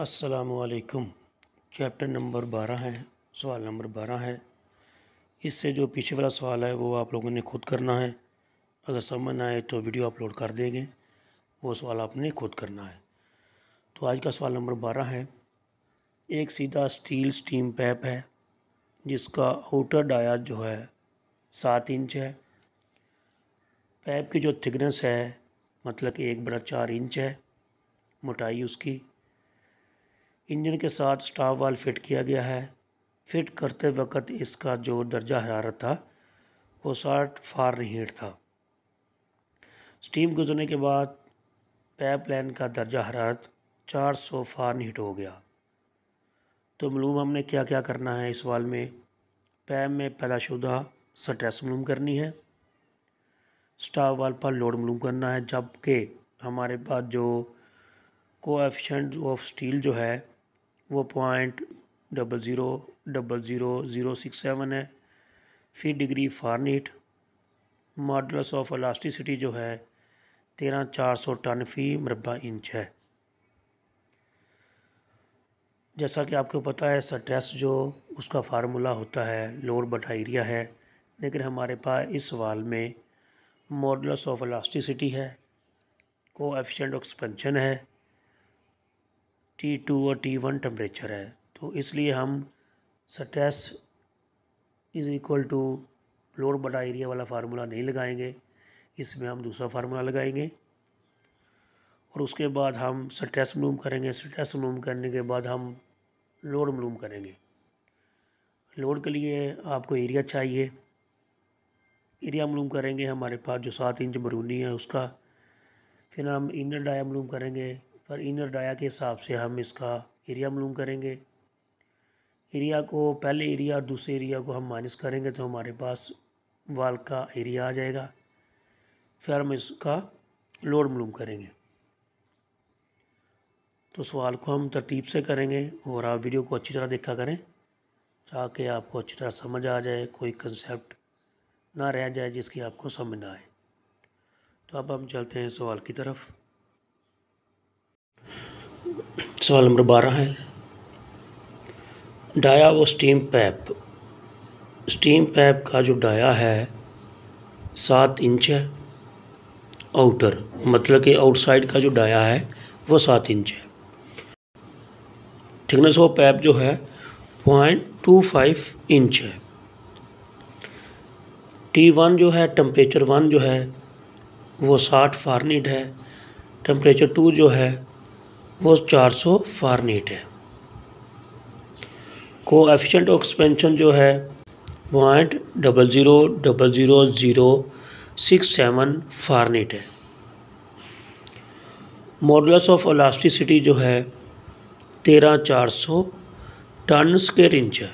असलकम chapter number बारह है सवाल नंबर बारह है इससे जो पीछे वाला सवाल है वो आप लोगों ने खुद करना है अगर समझ आए तो वीडियो अपलोड कर देंगे वो सवाल आपने खुद करना है तो आज का सवाल नंबर बारह है एक सीधा स्टील स्टीम पैप है जिसका आउटर डाया जो है सात इंच है पैप की जो थिकनेस है मतलब कि एक बड़ा चार इंच है मोटाई उसकी इंजन के साथ स्टाफ वाल फिट किया गया है फिट करते वक्त इसका जो दर्जा हरारत था वो साठ फार रिहेट था स्टीम गुजरने के बाद पैपलाइन का दर्जा हरारत 400 सौ फार फारेनहीट हो गया तो मलूम हमने क्या क्या करना है इस वाल में पैप में पैदाशुदा स्ट्रेस मलूम करनी है स्टाव वाल पर लोड मलूम करना है जबकि हमारे पास जो कोएफिशिएंट ऑफ स्टील जो है वो point double zero double zero zero six seven है फिर degree Fahrenheit modulus of elasticity जो है तेरह चार सौ टन फ़ी मरबा इंच है जैसा कि आपको पता है स्ट्रेस जो उसका फार्मूला होता है लोअर बटा एरिया है लेकिन हमारे पास इस सवाल में मॉडल्स ऑफ अलास्टिसिटी है को एफिशेंट एक्सपेंशन है टी टू और टी वन टम्परेचर है तो इसलिए हम stress is equal to floor बटा एरिया वाला फार्मूला नहीं लगाएंगे इसमें हम दूसरा फार्मूला लगाएंगे और उसके बाद हम स्ट्रेस मलूम करेंगे स्ट्रेस मलूम करने के बाद हम लोड मलूम करेंगे लोड के लिए आपको एरिया चाहिए एरिया मलूम करेंगे हमारे पास जो सात इंच बरूनी है उसका फिर हम इनर डाया मलूम करेंगे पर इनर डाया के हिसाब से हम इसका एरिया मलूम करेंगे एरिया को पहले एरिया और दूसरे एरिया को हम माइनस करेंगे तो हमारे पास वाल का एरिया आ जाएगा फिर हम इसका लोड मलूम करेंगे तो सवाल को हम तरतीब से करेंगे और आप वीडियो को अच्छी तरह देखा करें ताकि आपको अच्छी तरह समझ आ जाए कोई कंसेप्ट ना रह जाए जिसकी आपको समझ ना आए तो अब हम चलते हैं सवाल की तरफ सवाल नंबर बारह है डाया वो स्टीम पैप स्टीम पैप का जो डाया है सात इंच है आउटर मतलब कि आउटसाइड का जो डाया है वो सात इंच है थिकनेस ऑफ पैप जो है पॉइंट टू फाइव इंच है टी वन जो है टम्परेचर वन जो है वो साठ फारनीड है टम्परेचर टू जो है वो 400 सौ फारनीट है को एफिशेंट एक्सपेंशन जो है point double zero double zero zero six seven Fahrenheit है मॉडल्स ऑफ अलास्टिसिटी जो है तेरह चार सौ टन स्केर इंच है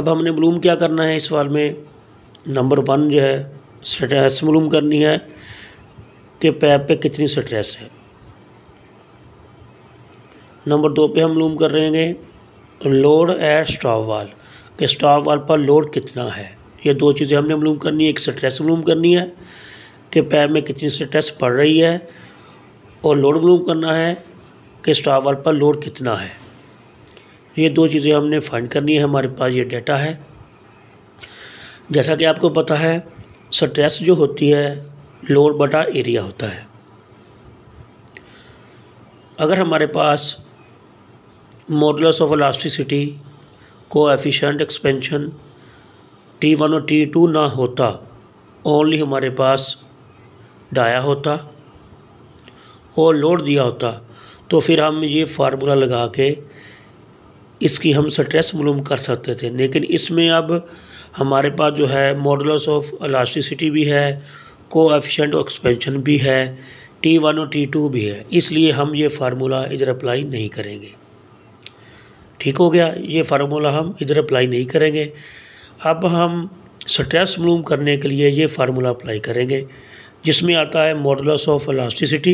अब हमने ब्लूम क्या करना है इस सवाल में नंबर वन जो है स्ट्रेस ब्लूम करनी है कि पैप पे कितनी स्ट्रेस है नंबर दो पे हम लूम कर रहे हैं लोड एट स्टॉप वाल कि स्टॉप वाल पर लोड कितना है ये दो चीज़ें हमने मलूम करनी है एक स्ट्रेस मलूम करनी है कि पैर में कितनी स्ट्रेस पड़ रही है और लोड मलूम करना है कि स्टॉप वाल पर लोड कितना है ये दो चीज़ें हमने फाइंड करनी है हमारे पास ये डाटा है जैसा कि आपको पता है स्ट्रेस जो होती है लोड बटा एरिया होता है अगर हमारे पास modulus of elasticity efficient expansion T one और टी टू ना होता ओनली हमारे पास डाया होता और लोड दिया होता तो फिर हम ये फार्मूला लगा के इसकी हम स्ट्रेस मलूम कर सकते थे लेकिन इसमें अब हमारे पास जो है मॉडल्स ऑफ इलास्टिसिटी भी है को एफिशेंट एक्सपेंशन भी है टी वन और टी टू भी है इसलिए हम ये फार्मूला इधर अप्लाई नहीं करेंगे ठीक हो गया ये फार्मूला हम इधर अप्लाई नहीं करेंगे अब हम स्ट्रेस मलूम करने के लिए ये फार्मूला अप्लाई करेंगे जिसमें आता है modulus of elasticity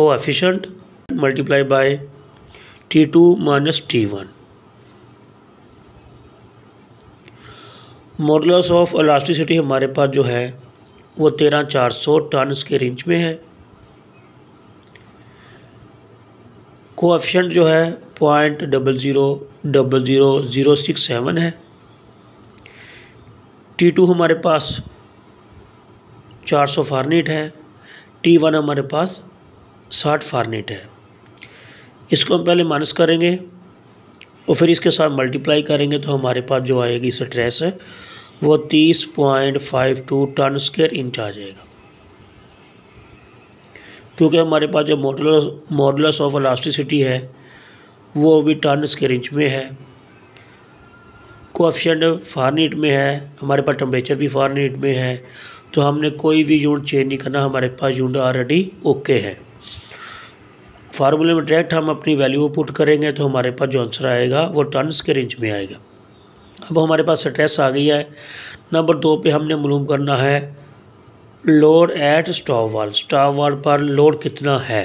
efficient multiply by T two minus T one modulus of elasticity हमारे पास जो है वो तेरह चार सौ टन के रेंज में है कोअफिशेंट जो है point double zero double zero zero six seven है टी टू हमारे पास चार सौ फारनीट है टी वन हमारे पास साठ फारनीट है इसको हम पहले माइनस करेंगे और फिर इसके साथ मल्टीप्लाई करेंगे तो हमारे पास जो आएगी स्ट्रेस है वो तीस point five two ton square inch आ जाएगा क्योंकि हमारे पास जो मॉडुलस मॉडुलस ऑफ इलास्टिसिटी है वो भी टर्नस के रेंज में है कोऑफिशेंट फारनीट में है हमारे पास टम्परेचर भी फारनीट में है तो हमने कोई भी यूनिट चेंज नहीं करना हमारे पास यूनिट ऑलरेडी ओके है फार्मूले में डायरेक्ट हम अपनी वैल्यू पुट करेंगे तो हमारे पास जो आंसर आएगा वो टर्नस के रेंज में आएगा अब हमारे पास स्ट्रेस आ गई है नंबर दो पे हमने मालूम करना है load at stop wall stop wall पर लोड कितना है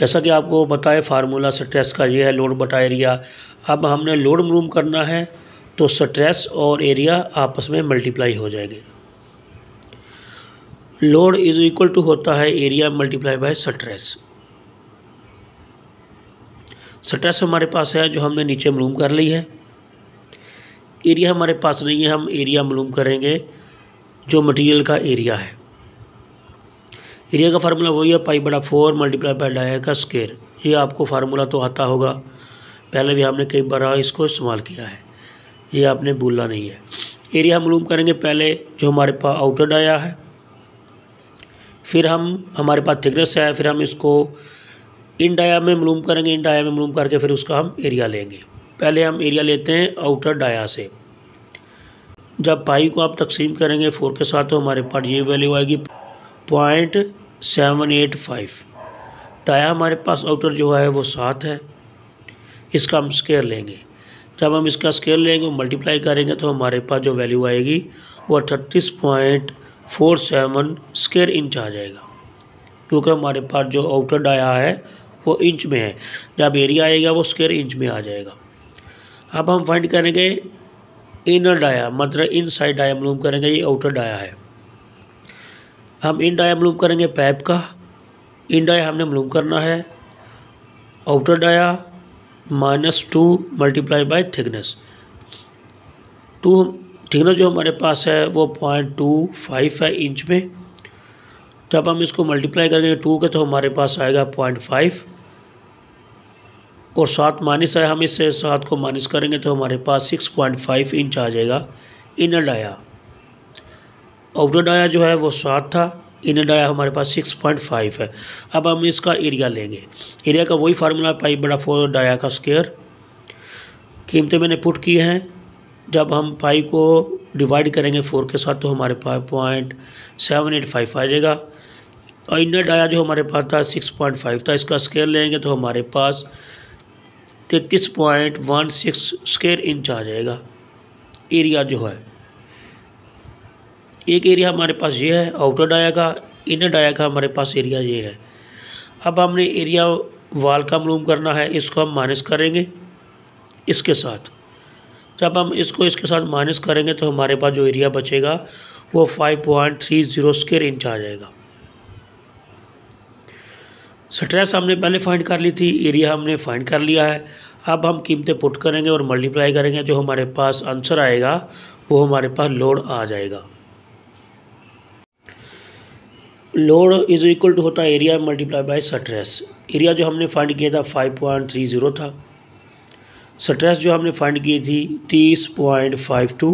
जैसा कि आपको बताए फार्मूला स्ट्रेस का ये है लोड बटा एरिया अब हमने लोड मरूम करना है तो स्ट्रेस और एरिया आपस में मल्टीप्लाई हो जाएंगे लोड इज इक्वल टू होता है area multiply by stress stress हमारे पास है जो हमने नीचे मलूम कर ली है एरिया हमारे पास नहीं है हम एरिया मलूम करेंगे जो मटेरियल का एरिया है एरिया का फार्मूला वही है पाई बड़ा फोर मल्टीप्लाई बाई डाया का स्केयर ये आपको फार्मूला तो आता होगा पहले भी हमने कई बार इसको इस्तेमाल किया है ये आपने भूलना नहीं है एरिया हम लूम करेंगे पहले जो हमारे पास आउटर डाया है फिर हम हमारे पास थिकनेस है फिर हम इसको इन डाया में मलूम करेंगे इन डाया में मलूम करके फिर उसका हम एरिया लेंगे पहले हम एरिया लेते हैं आउटर डाया से जब पाई को आप तकसीम करेंगे फोर के साथ तो हमारे पास ये वैल्यू आएगी point seven eight five dia हमारे पास आउटर जो है वो सात है इसका हम स्केयर लेंगे जब हम इसका स्केयर लेंगे मल्टीप्लाई करेंगे तो हमारे पास जो वैल्यू आएगी वो अट्ठतीस point four seven square inch आ जाएगा क्योंकि हमारे पास जो आउटर डाया है वो इंच में है जब एरिया आएगा वो स्केयर इंच में आ जाएगा अब हम फाइंड करेंगे इनर डाया मतलब इन साइड डाया मालूम करेंगे ये आउटर डाया है हम इन डाया मलूम करेंगे पैप का इन डाया हमने मलूम करना है outer dia minus two multiply by thickness two thickness जो हमारे पास है वो पॉइंट टू फाइव है इंच में जब हम इसको मल्टीप्लाई करेंगे टू का तो हमारे पास आएगा पॉइंट फाइव और सात माइनस है हम इससे सात को माइनस करेंगे तो हमारे पास सिक्स पॉइंट फाइव इंच आ जाएगा इनर डाया डाया जो है वो सात था डाया हमारे पास सिक्स पॉइंट फाइव है अब हम इसका एरिया लेंगे एरिया का वही फार्मूला पाई बड़ा फोर डाया का स्केयर कीमतें मैंने पुट की हैं जब हम पाई को डिवाइड करेंगे फोर के साथ तो हमारे पास पॉइंट सेवन एट फाइव आ जाएगा और इनर डाया जो हमारे पास था सिक्स पॉइंट फाइव था इसका स्केयर लेंगे तो हमारे पास तैतीस point one six square inch आ जाएगा एरिया जो है एक एरिया हमारे पास ये है आउटर डाया का इनर डाया का हमारे पास एरिया ये है अब हमने एरिया वाल का मलूम करना है इसको हम माइनस करेंगे इसके साथ जब हम इसको इसके साथ माइनस करेंगे तो हमारे पास जो एरिया बचेगा वो five point three zero square inch आ जाएगा स्ट्रेस हमने पहले फाइंड कर ली थी एरिया हमने फाइंड कर लिया है अब हम कीमतें पुट करेंगे और मल्टीप्लाई करेंगे जो हमारे पास आंसर आएगा वो हमारे पास लोड आ जाएगा लोड इज इक्वल टू होता है area multiply by stress area जो हमने फाइंड किया था फाइव पॉइंट थ्री ज़ीरो था सट्रेस जो हमने फाइंड की थी तीस पॉइंट फाइव टू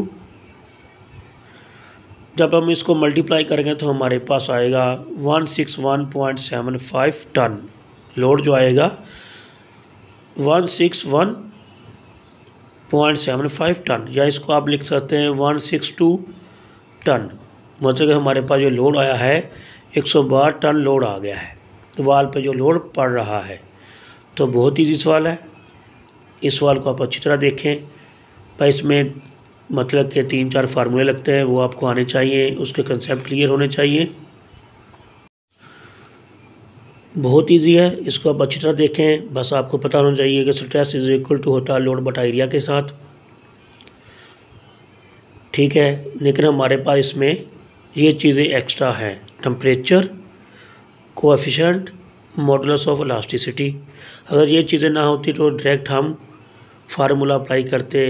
जब हम इसको मल्टीप्लाई करेंगे तो हमारे पास आएगा one six one point seven five ton load जो आएगा one six one point seven five ton या इसको आप लिख सकते हैं वन सिक्स टू टन मतलब हमारे पास जो लोड आया है 112 टन लोड आ गया है तो वाल पे जो लोड पड़ रहा है तो बहुत ईजी सवाल है इस सवाल को आप अच्छी तरह देखें पर इसमें मतलब के तीन चार फार्मूले लगते हैं वो आपको आने चाहिए उसके कंसेप्ट क्लियर होने चाहिए बहुत इजी है इसको आप अच्छी तरह देखें बस आपको पता होना चाहिए कि स्ट्रेस इज इक्वल टू होता है लोड बटा एरिया के साथ ठीक है लेकिन हमारे पास इसमें ये चीज़ें एक्स्ट्रा हैं temperature coefficient modulus of elasticity अगर ये चीज़ें ना होती तो डायरेक्ट हम फार्मूला अप्लाई करते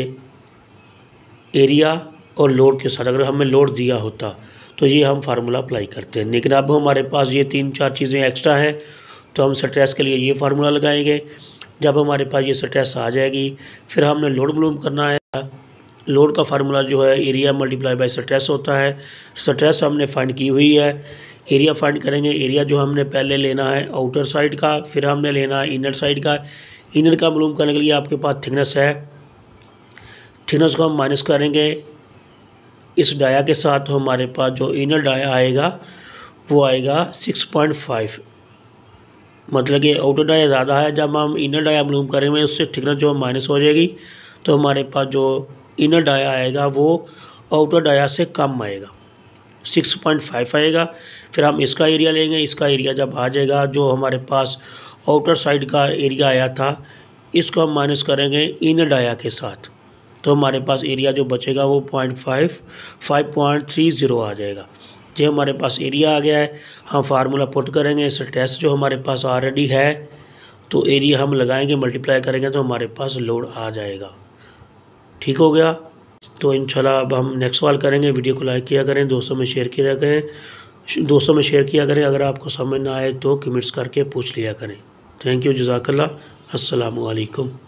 एरिया और लोड के साथ अगर हमें लोड दिया होता तो ये हम फार्मूला अप्लाई करते हैं लेकिन अब हमारे पास ये तीन चार चीज़ें एक्स्ट्रा हैं तो हम स्ट्रेस के लिए ये फार्मूला लगाएंगे जब हमारे पास ये स्ट्रेस आ जाएगी फिर हमने लोड मलूम करना है लोड का फार्मूला जो है एरिया मल्टीप्लाई बाय स्ट्रेस होता है स्ट्रेस हमने फाइंड की हुई है एरिया फाइंड करेंगे एरिया जो हमने पहले लेना है आउटर साइड का फिर हमने लेना है इनर साइड का इनर का मलूम करने के लिए आपके पास थिकनेस है थिकनेस को हम माइनस करेंगे इस डाया के साथ हमारे पास जो इनर डाया आएगा वो आएगा सिक्स पॉइंट फाइव मतलब कि आउटर डाया ज़्यादा है जब हम इनर डाया मलूम करेंगे उससे थिकनेस जो माइनस हो जाएगी तो हमारे पास जो इनर डाया आएगा वो आउटर डाया से कम आएगा सिक्स पॉइंट फाइव आएगा फिर हम इसका एरिया लेंगे इसका एरिया जब आ जाएगा जो हमारे पास आउटर साइड का एरिया आया था इसको हम माइनस करेंगे इनर डाया के साथ तो हमारे पास एरिया जो बचेगा वो point five five point three zero आ जाएगा जो हमारे पास एरिया आ गया है हम फार्मूला पुट करेंगे इस टेस्ट जो हमारे पास ऑलरेडी है तो एरिया हम लगाएंगे मल्टीप्लाई करेंगे तो हमारे पास लोड आ जाएगा ठीक हो गया तो इन अब हम नेक्स्ट सवाल करेंगे वीडियो को लाइक किया करें दोस्तों में शेयर किया करें दोस्तों में शेयर किया करें अगर आपको समझ ना आए तो कमेंट्स करके पूछ लिया करें थैंक यू जजाकल्ला असलकम